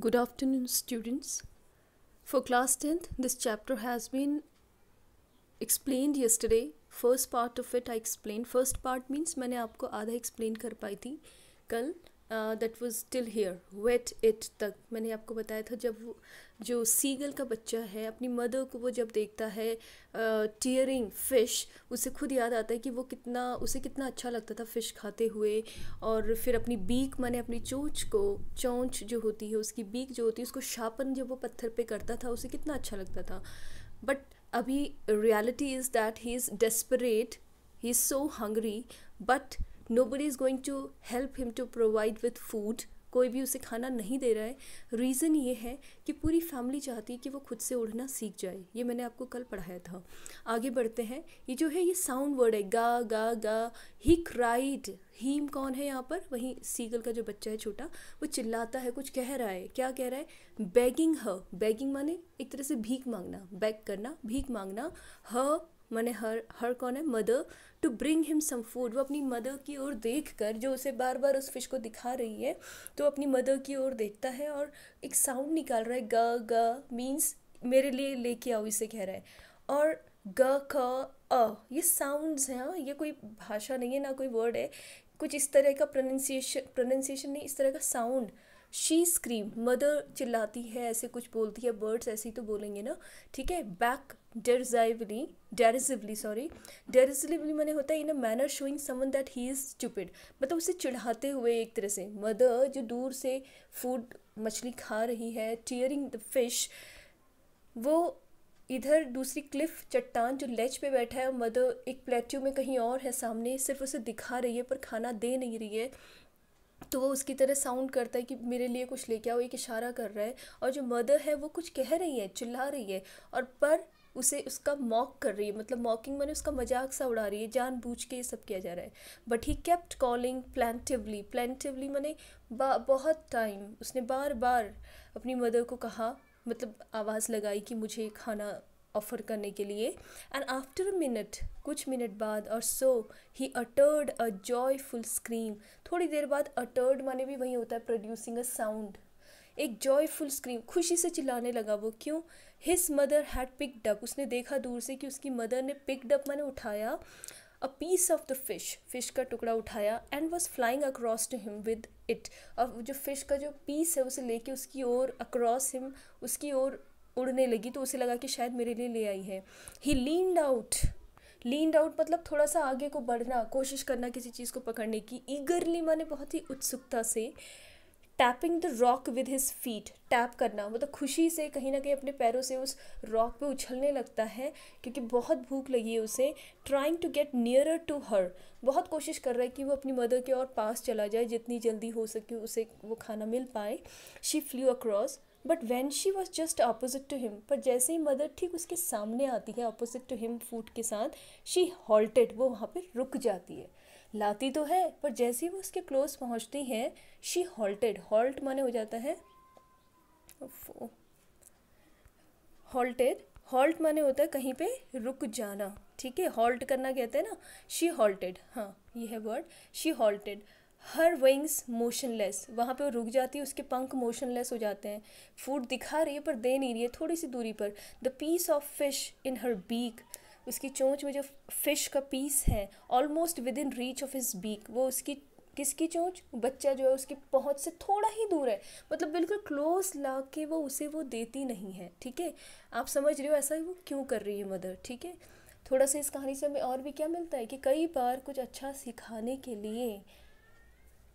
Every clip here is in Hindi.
Good afternoon students. For class 10th this chapter has been explained yesterday. First part of it I explained. First part means maine aapko aadha explain kar payi thi kal that was still here wait it तक मैंने आपको बताया था जब जो सीगल का बच्चा है अपनी मदर को वो जब देखता है टीयरिंग uh, फिश उसे खुद याद आता है कि वो कितना उसे कितना अच्छा लगता था फिश खाते हुए और फिर अपनी बीक मैंने अपनी चोंच को चोंच जो होती है उसकी बीक जो होती है उसको शापन जब वो पत्थर पे करता था उसे कितना अच्छा लगता था बट अभी reality is that he is desperate he is so hungry but nobody is going to help him to provide with food कोई भी उसे खाना नहीं दे रहा है रीज़न ये है कि पूरी फैमिली चाहती है कि वो खुद से उड़ना सीख जाए ये मैंने आपको कल पढ़ाया था आगे बढ़ते हैं ये जो है ये साउंड वर्ड है गा गा गा ही क्राइड हीम कौन है यहाँ पर वहीं सीगल का जो बच्चा है छोटा वो चिल्लाता है कुछ कह रहा है क्या कह रहा है बैगिंग ह बैगिंग माने एक तरह से भीख मांगना बैग करना भीख मांगना ह मैंने हर हर कौन है mother to bring him some food वो अपनी मदर की ओर देख कर जो उसे बार बार उस फिश को दिखा रही है तो अपनी मदर की ओर देखता है और एक साउंड निकाल रहा है ग ग मीन्स मेरे लिए लेके आओ इसे कह रहा है और ग ख अ ये साउंड्स हैं हाँ ये कोई भाषा नहीं है ना कोई वर्ड है कुछ इस तरह का प्रोनंसिएशन प्रोनंसिएशन नहीं इस तरह का साउंड शी स्क्रीम मदर चिल्लाती है ऐसे कुछ बोलती है बर्ड्स ऐसे ही तो बोलेंगे ना ठीक है back derisively derisively sorry derisively मैंने होता है in a manner showing summon that he is stupid मतलब उसे चिढ़ाते हुए एक तरह से मदर जो दूर से फूड मछली खा रही है टीयरिंग द फिश वो इधर दूसरी क्लिफ चट्टान जो लेच पे बैठा है मदर एक प्लेट्यू में कहीं और है सामने सिर्फ उसे दिखा रही है पर खाना दे नहीं रही है तो वो उसकी तरह साउंड करता है कि मेरे लिए कुछ लेके आओ एक इशारा कर रहा है और जो मदर है वो कुछ कह रही है चिल्ला रही है और पर उसे उसका मॉक कर रही है मतलब मॉकिंग मैंने उसका मजाक सा उड़ा रही है जानबूझ के ये सब किया जा रहा है but he kept calling plaintively plaintively मैंने बहुत टाइम उसने बार बार अपनी मदर को कहा मतलब आवाज़ लगाई कि मुझे खाना ऑफ़र करने के लिए एंड आफ्टर अ मिनट कुछ मिनट बाद और so he uttered a joyful scream थोड़ी देर बाद अटर्ड माने भी वही होता है प्रोड्यूसिंग अ साउंड एक जॉयफुल स्क्रीम खुशी से चिल्लाने लगा वो क्यों his mother had picked up उसने देखा दूर से कि उसकी मदर ने पिकड अप मैंने उठाया a piece of the fish fish का टुकड़ा उठाया and was flying across to him with it और जो फिश का जो पीस है उसे लेके उसकी ओर अक्रॉस हिम उसकी ओर उड़ने लगी तो उसे लगा कि शायद मेरे लिए ले आई है he leaned out leaned out मतलब थोड़ा सा आगे को बढ़ना कोशिश करना किसी चीज़ को पकड़ने की ईगरली मैंने बहुत ही उत्सुकता से tapping the rock with his feet tap करना मतलब खुशी से कहीं ना कहीं अपने पैरों से उस रॉक पे उछलने लगता है क्योंकि बहुत भूख लगी है उसे trying to get nearer to her बहुत कोशिश कर रहा है कि वो अपनी मदर के और पास चला जाए जितनी जल्दी हो सके उसे वो खाना मिल पाए she flew across but when she was just opposite to him पर जैसे ही मदर ठीक उसके सामने आती है अपोजिट टू हिम फूड के साथ शी हॉल्टेड वो वहाँ पर रुक जाती है लाती तो है पर जैसे ही वो उसके क्लोज पहुंचती है शी हॉल्टेड हॉल्ट माने हो जाता है हॉल्टेड हॉल्ट माने होता है कहीं पे रुक जाना ठीक है हॉल्ट करना कहते हैं ना शी हॉल्टेड हाँ ये है word she halted her wings motionless वहाँ पे वो रुक जाती है उसके पंख मोशनलेस हो जाते हैं फूड दिखा रही है पर दे नहीं रही है थोड़ी सी दूरी पर the piece of fish in her beak उसकी चोंच में जो फिश का पीस है almost within reach of his beak वो उसकी किसकी चोंच बच्चा जो है उसकी पहुंच से थोड़ा ही दूर है मतलब बिल्कुल क्लोज ला के वो उसे वो देती नहीं है ठीक है आप समझ रहे हो ऐसा वो क्यों कर रही है मदर ठीक है थोड़ा सा इस कहानी से हमें और भी क्या मिलता है कि कई बार कुछ अच्छा सिखाने के लिए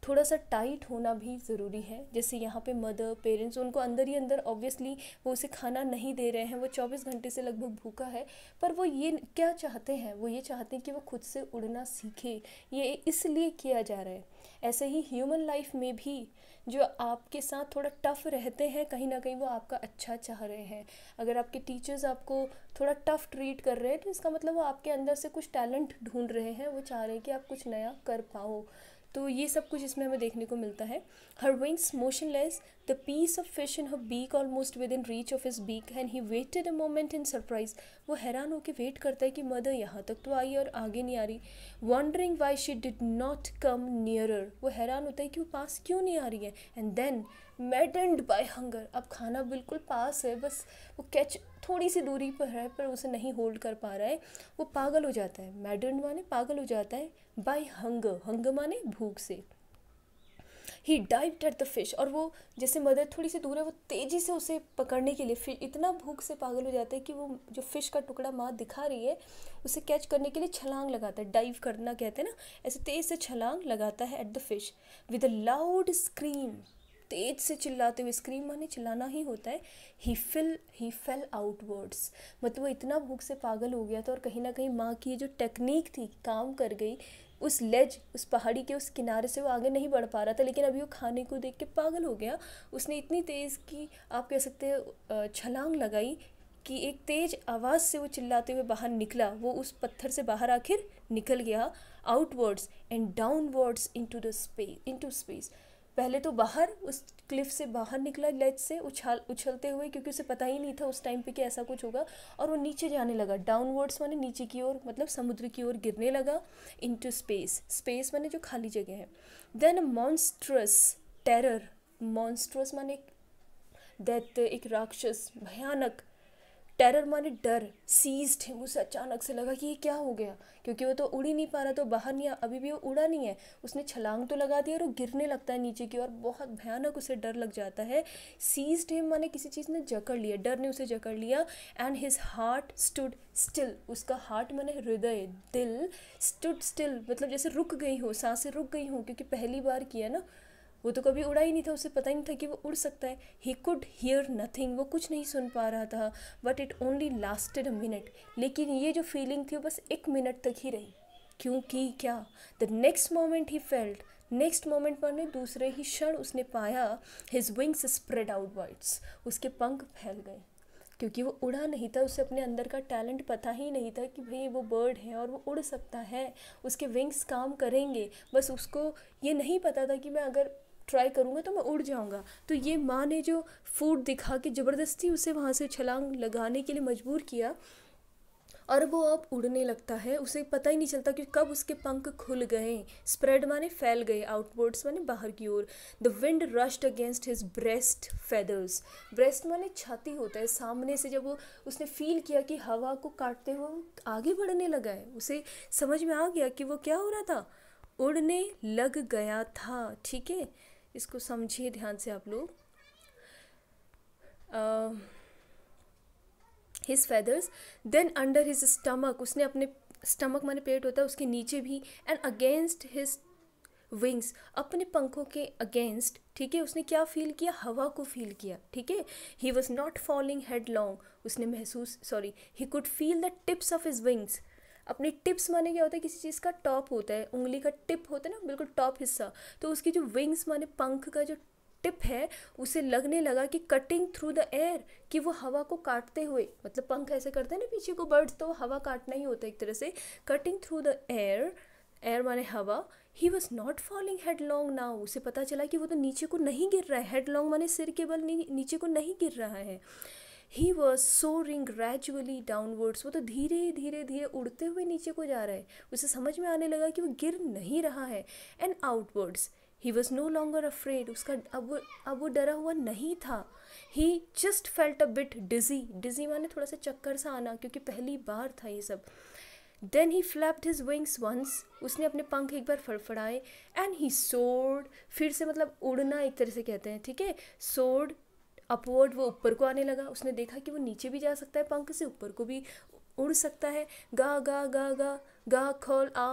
थोड़ा सा टाइट होना भी ज़रूरी है जैसे यहाँ पे मदर पेरेंट्स उनको अंदर ही अंदर ऑब्वियसली वो उसे खाना नहीं दे रहे हैं वो चौबीस घंटे से लगभग भूखा है पर वो ये क्या चाहते हैं वो ये चाहते हैं कि वो खुद से उड़ना सीखे ये इसलिए किया जा रहा है ऐसे ही ह्यूमन लाइफ में भी जो आपके साथ थोड़ा टफ़ रहते हैं कहीं ना कहीं वो आपका अच्छा चाह रहे हैं अगर आपके टीचर्स आपको थोड़ा टफ़ ट्रीट कर रहे हैं तो इसका मतलब वो आपके अंदर से कुछ टैलेंट ढूंढ रहे हैं वो चाह रहे हैं कि आप कुछ नया कर पाओ तो ये सब कुछ इसमें हमें देखने को मिलता है her wings motionless the piece of fish in her beak almost within reach of his beak and he waited a moment in surprise वो हैरान होकर वेट करता है कि मदर यहाँ तक तो आई और आगे नहीं आ रही wondering why she did not come nearer वो हैरान होता है कि वो पास क्यों नहीं आ रही है and then maddened by hunger अब खाना बिल्कुल पास है बस वो कैच थोड़ी सी दूरी पर है पर उसे नहीं होल्ड कर पा रहा है वो पागल हो जाता है मेडेंड माने पागल हो जाता है बाई हंग हंग माने भूख से he dived at the fish और वो जैसे मदर थोड़ी सी दूर है वो तेज़ी से उसे पकड़ने के लिए फिर इतना भूख से पागल हो जाता है कि वो जो फिश का टुकड़ा माँ दिखा रही है उसे कैच करने के लिए छलांग लगाता है डाइव करना कहते हैं ना ऐसे तेज़ से छलांग लगाता है at the fish with a loud scream तेज से चिल्लाते हुए स्क्रीम माने चिल्लाना ही होता है he fell he fell outwards मतलब वो इतना भूख से पागल हो गया था और कहीं ना कहीं माँ की ये जो टेक्निक थी काम कर गई उस लेज उस पहाड़ी के उस किनारे से वो आगे नहीं बढ़ पा रहा था लेकिन अभी वो खाने को देख के पागल हो गया उसने इतनी तेज़ की आप कह सकते हैं छलांग लगाई कि एक तेज आवाज़ से वो चिल्लाते हुए बाहर निकला वो उस पत्थर से बाहर आखिर निकल गया outwards and downwards into the space into space पहले तो बाहर उस क्लिफ से बाहर निकला लेज से उछाल उछलते हुए क्योंकि उसे पता ही नहीं था उस टाइम पे कि ऐसा कुछ होगा और वो नीचे जाने लगा डाउनवर्ड्स माने नीचे की ओर मतलब समुद्र की ओर गिरने लगा इनटू स्पेस स्पेस माने जो खाली जगह है देन मॉन्स्ट्रस टेरर मॉन्स्ट्रस माने दैत्य एक राक्षस भयानक टेरर माने डर सीज्ड हिम उसे अचानक से लगा कि ये क्या हो गया क्योंकि वो तो उड़ ही नहीं पा रहा तो बाहर नहीं अभी भी वो उड़ा नहीं है उसने छलांग तो लगा दी और वो गिरने लगता है नीचे की और बहुत भयानक उसे डर लग जाता है सीज्ड हिम माने किसी चीज़ ने जकड़ लिया डर ने उसे जकड़ लिया and his heart stood still उसका हार्ट माने हृदय दिल स्टूड स्टिल मतलब जैसे रुक गई हो सांसें रुक गई हो क्योंकि पहली बार किया ना वो तो कभी उड़ा ही नहीं था उसे पता ही नहीं था कि वो उड़ सकता है ही कुड हियर नथिंग वो कुछ नहीं सुन पा रहा था but it only lasted a minute लेकिन ये जो फीलिंग थी वो बस एक मिनट तक ही रही क्योंकि क्या the next moment he felt next moment पर ने दूसरे ही क्षण उसने पाया his wings spread out wide उसके पंख फैल गए क्योंकि वो उड़ा नहीं था उसे अपने अंदर का टैलेंट पता ही नहीं था कि भाई वो बर्ड है और वो उड़ सकता है उसके विंग्स काम करेंगे बस उसको ये नहीं पता था कि मैं अगर ट्राई करूँगा तो मैं उड़ जाऊँगा तो ये माँ ने जो फूड दिखा के ज़बरदस्ती उसे वहाँ से छलांग लगाने के लिए मजबूर किया और वो अब उड़ने लगता है उसे पता ही नहीं चलता कि कब उसके पंख खुल गए स्प्रेड माने फैल गए आउटवर्ड्स माने बाहर की ओर the wind rushed against his breast feathers breast माने छाती होता है सामने से जब वो उसने फील किया कि हवा को काटते हुए आगे बढ़ने लगा है उसे समझ में आ गया कि वो क्या हो रहा था उड़ने लग गया था ठीक है इसको समझिए ध्यान से आप लोग his feathers then under his stomach उसने अपने स्टमक माने पेट होता है उसके नीचे भी एंड अगेंस्ट हिज विंग्स अपने पंखों के अगेंस्ट ठीक है उसने क्या फील किया हवा को फील किया ठीक है he was not following headlong उसने महसूस sorry he could feel the tips of his wings अपने टिप्स माने क्या होता है किसी चीज़ का टॉप होता है उंगली का टिप होता है ना बिल्कुल टॉप हिस्सा तो उसकी जो विंग्स माने पंख का जो टिप है उसे लगने लगा कि कटिंग थ्रू द एयर कि वो हवा को काटते हुए मतलब पंख ऐसे करते हैं ना पीछे को बर्ड्स तो हवा काटना ही होता है एक तरह से cutting through the air air माने हवा he was not falling headlong now उसे पता चला कि वो तो नीचे को नहीं गिर रहा है हेड लॉन्ग माने सिर के बल नीचे को नहीं गिर रहा है he was soaring gradually downwards वो तो धीरे धीरे धीरे उड़ते हुए नीचे को जा रहा है उसे समझ में आने लगा कि वो गिर नहीं रहा है and outwards he was no longer afraid उसका अब वो अब वो डरा हुआ नहीं था he just felt a bit dizzy dizzy माने थोड़ा सा चक्कर सा आना क्योंकि पहली बार था ये सब then he flapped his wings once उसने अपने पंख एक बार फड़फड़ाए एंड ही सोड फिर से मतलब उड़ना एक तरह से कहते हैं ठीक है सोड अपवर्ड वो ऊपर को आने लगा उसने देखा कि वो नीचे भी जा सकता है पंख से ऊपर को भी उड़ सकता है गा गा गा गा गा खोल आ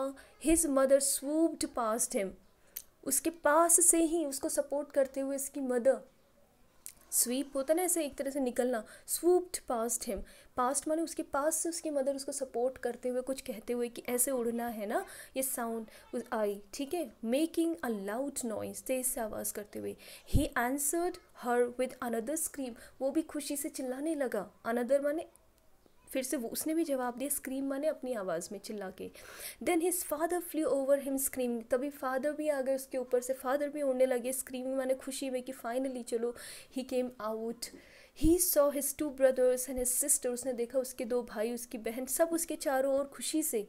his mother swooped past him उसके पास से ही उसको सपोर्ट करते हुए इसकी मदर स्वीप होता ना ऐसे एक तरह से निकलना स्वूप्ड पास्ट हिम पास्ट माने उसके पास से उसकी मदर उसको सपोर्ट करते हुए कुछ कहते हुए कि ऐसे उड़ना है ना ये साउंड आई ठीक है मेकिंग अ लाउड नॉइज तेज से आवाज़ करते हुए he answered her with another scream वो भी खुशी से चिल्लाने लगा अनदर माने फिर से वो उसने भी जवाब दिया स्क्रीम माने अपनी आवाज़ में चिल्ला के then his father flew over him scream तभी फादर भी आ गए उसके ऊपर से फादर भी उड़ने लगे स्क्रीम माने खुशी में कि फाइनली चलो he came out he saw his two brothers and his sister उसने देखा उसके दो भाई उसकी बहन सब उसके चारों ओर खुशी से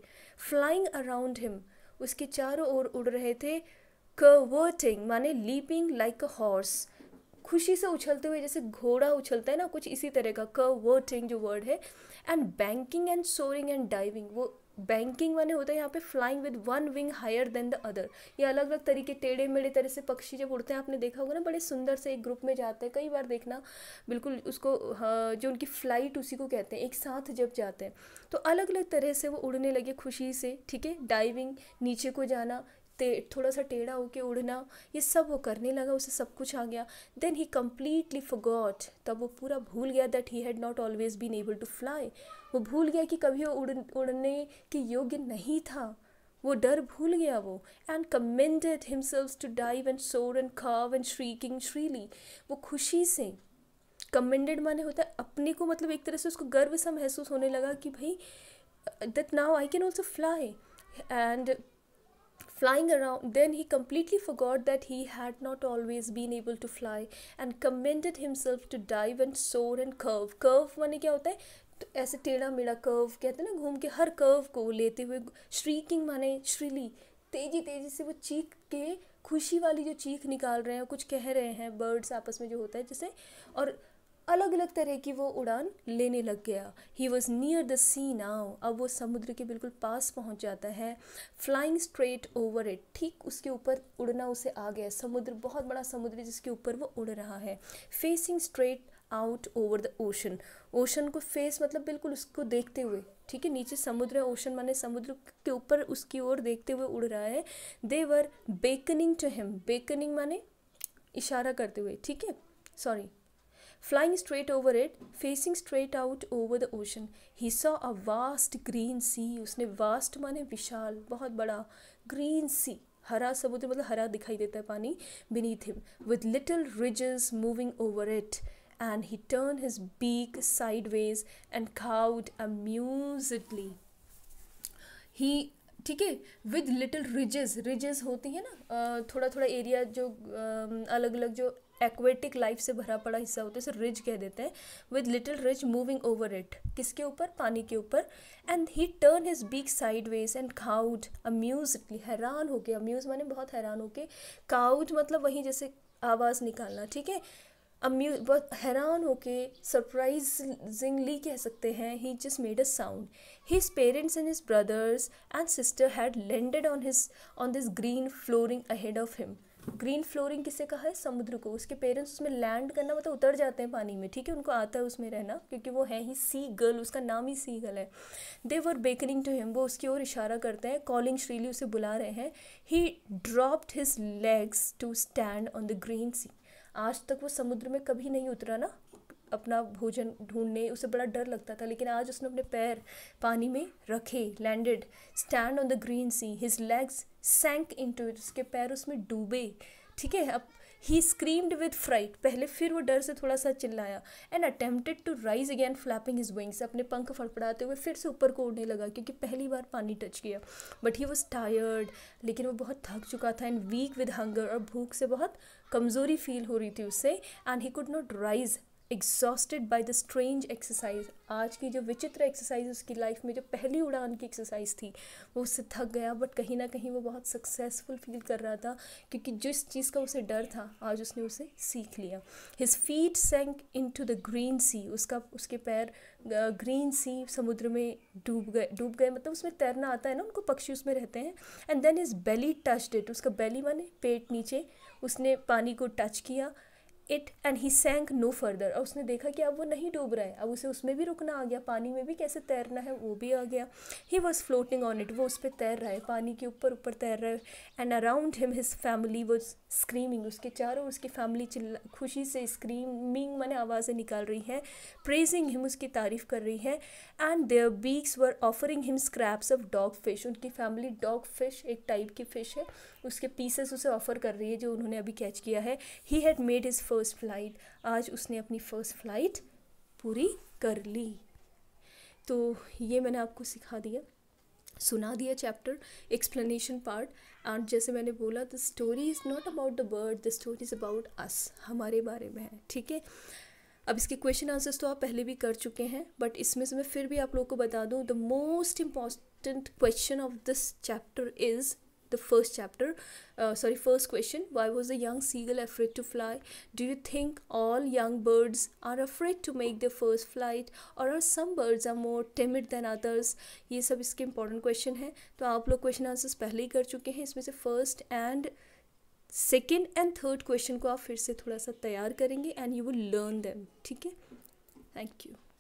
फ्लाइंग अराउंड हिम उसके चारों ओर उड़ रहे थे कवर्टिंग माने लीपिंग लाइक अ हॉर्स खुशी से उछलते हुए जैसे घोड़ा उछलता है ना कुछ इसी तरह का कवर्टिंग जो वर्ड है and banking and soaring and diving वो बैंकिंग माने होता है यहाँ पे flying with one wing higher than the other ये अलग अलग तरीके टेढ़े मेढ़े तरह से पक्षी जब उड़ते हैं आपने देखा होगा ना बड़े सुंदर से एक ग्रुप में जाते हैं कई बार देखना बिल्कुल उसको हाँ, जो उनकी फ्लाइट उसी को कहते हैं एक साथ जब जाते हैं तो अलग अलग तरह से वो उड़ने लगे खुशी से ठीक है डाइविंग नीचे को जाना ते थोड़ा सा टेढ़ा होके उड़ना ये सब वो करने लगा उसे सब कुछ आ गया देन ही कम्प्लीटली फॉट तब वो पूरा भूल गया that he had not always been able to fly वो भूल गया कि कभी वो उड़ उड़ने के योग्य नहीं था वो डर भूल गया वो and commanded himself to dive and soar and curve and shrieking shrilly वो खुशी से कमेंडेड माने होता है अपने को मतलब एक तरह से उसको गर्व सा महसूस होने लगा कि भाई that now I can also fly and flying around then he completely forgot that he had not always been able to fly and commended himself to dive and soar and curve curve माने क्या होता है तो ऐसे टेढ़ा मेढ़ा कर्व कहते हैं ना घूम के हर कर्व को लेते हुए श्रीकिंग माने श्रीली तेजी तेजी से वो चीख के खुशी वाली जो चीख निकाल रहे हैं कुछ कह रहे हैं बर्ड्स आपस में जो होता है जैसे और अलग अलग तरह की वो उड़ान लेने लग गया he was near the sea now अब वो समुद्र के बिल्कुल पास पहुंच जाता है फ्लाइंग स्ट्रेट ओवर इट ठीक उसके ऊपर उड़ना उसे आ गया समुद्र बहुत बड़ा समुद्र जिसके ऊपर वो उड़ रहा है facing straight out over the ocean ocean को फेस मतलब बिल्कुल उसको देखते हुए ठीक है नीचे समुद्र है ओशन माने समुद्र के ऊपर उसकी ओर देखते हुए उड़ रहा है they were beckoning to him beckoning माने इशारा करते हुए ठीक है sorry Flying straight over it, facing straight out over the ocean, he saw a vast green sea. उसने vast माने विशाल बहुत बड़ा green sea हरा समुद्र मतलब हरा दिखाई देता है पानी beneath him with little ridges moving over it. And he turned his beak sideways and cawed amusedly. He ठीक है विद लिटिल रिजेस रिजेस होती है ना थोड़ा थोड़ा एरिया जो अलग अलग जो एक्वेटिक लाइफ से भरा पड़ा हिस्सा होता है इसे रिज कह देते हैं with little ridge moving over it किसके ऊपर पानी के ऊपर and he turn his beak sideways and cawed amuse हैरान होके अम्यूज माने बहुत हैरान होके काउड मतलब वहीं जैसे आवाज़ निकालना ठीक है अम्यू बहुत हैरान होके सरप्राइजिंगली कह सकते हैं ही जिस made a sound his parents and his brothers and sister had landed on his on this green flooring ahead of him green flooring किसे कहा है समुद्र को उसके पेरेंट्स उसमें लैंड करना मतलब उतर जाते हैं पानी में ठीक है उनको आता है उसमें रहना क्योंकि वो है ही सी गर्ल उसका नाम ही सी गर्ल है दे वर बेकरिंग टू हिम वो उसकी ओर इशारा करते हैं कॉलिंग श्रीली उसे बुला रहे हैं he dropped his legs to stand on the green sea आज तक वो समुद्र में कभी नहीं उतरा ना अपना भोजन ढूंढने उसे बड़ा डर लगता था लेकिन आज उसने अपने पैर पानी में रखे landed stand on the green sea his legs sank into it उसके पैर उसमें डूबे ठीक है अब ही स्क्रीम्ड विद फ्राइट पहले फिर वो डर से थोड़ा सा चिल्लाया and attempted to rise again flapping his wings अपने पंख फड़फड़ाते हुए फिर से ऊपर को उड़ने लगा क्योंकि पहली बार पानी टच किया बट ही वॉज टायर्ड लेकिन वो बहुत थक चुका था एंड वीक विद हंगर और भूख से बहुत कमज़ोरी फील हो रही थी उससे and he could not rise exhausted by the strange exercise आज की जो विचित्र एक्सरसाइज उसकी लाइफ में जो पहली उड़ान की एक्सरसाइज थी वो उससे थक गया बट कहीं ना कहीं वो बहुत सक्सेसफुल फील कर रहा था क्योंकि जिस चीज़ का उसे डर था आज उसने उसे सीख लिया his feet sank into the green sea उसका उसके पैर ग्रीन सी समुद्र में डूब गए डूब गए मतलब उसमें तैरना आता है ना उनको पक्षी उसमें रहते हैं and then his belly touched it उसका बेली माने पेट नीचे उसने पानी को टच किया it and he sank no further और उसने देखा कि अब वो नहीं डूब रहा है अब उसे उसमें भी रुकना आ गया पानी में भी कैसे तैरना है वो भी आ गया he was floating on it वो उस पर तैर रहा है पानी के ऊपर ऊपर तैर रहा है and around him his family was screaming उसके चारों उसकी फैमिली चिल्ला खुशी से स्क्रीमिंग मैंने आवाज़ें निकाल रही हैं प्रेजिंग हिम उसकी तारीफ़ कर रही हैं and their beaks were offering him scraps of dog fish उनकी फैमिली डॉग फिश एक टाइप की फ़िश है उसके पीसेस उसे ऑफर कर रही है जो उन्होंने अभी कैच किया है he had made his first first flight आज उसने अपनी फ़र्स्ट फ्लाइट पूरी कर ली तो ये मैंने आपको सिखा दिया सुना दिया चैप्टर एक्सप्लेनेशन पार्ट एंड जैसे मैंने बोला the story is not about the bird the story is about us हमारे बारे में है ठीक है अब इसके क्वेश्चन आंसर्स तो आप पहले भी कर चुके हैं बट इसमें से मैं फिर भी आप लोगों को बता दूँ the most important question of this chapter is the first chapter uh, sorry first question why was the young seagull afraid to fly do you think all young birds are afraid to make their first flight or are some birds are more timid than others ye sab iske important question hai to aap log question answers pehle hi kar chuke hain isme se first and second and third question को आप फिर से थोड़ा सा तैयार करेंगे and you will learn them ठीक है थैंक यू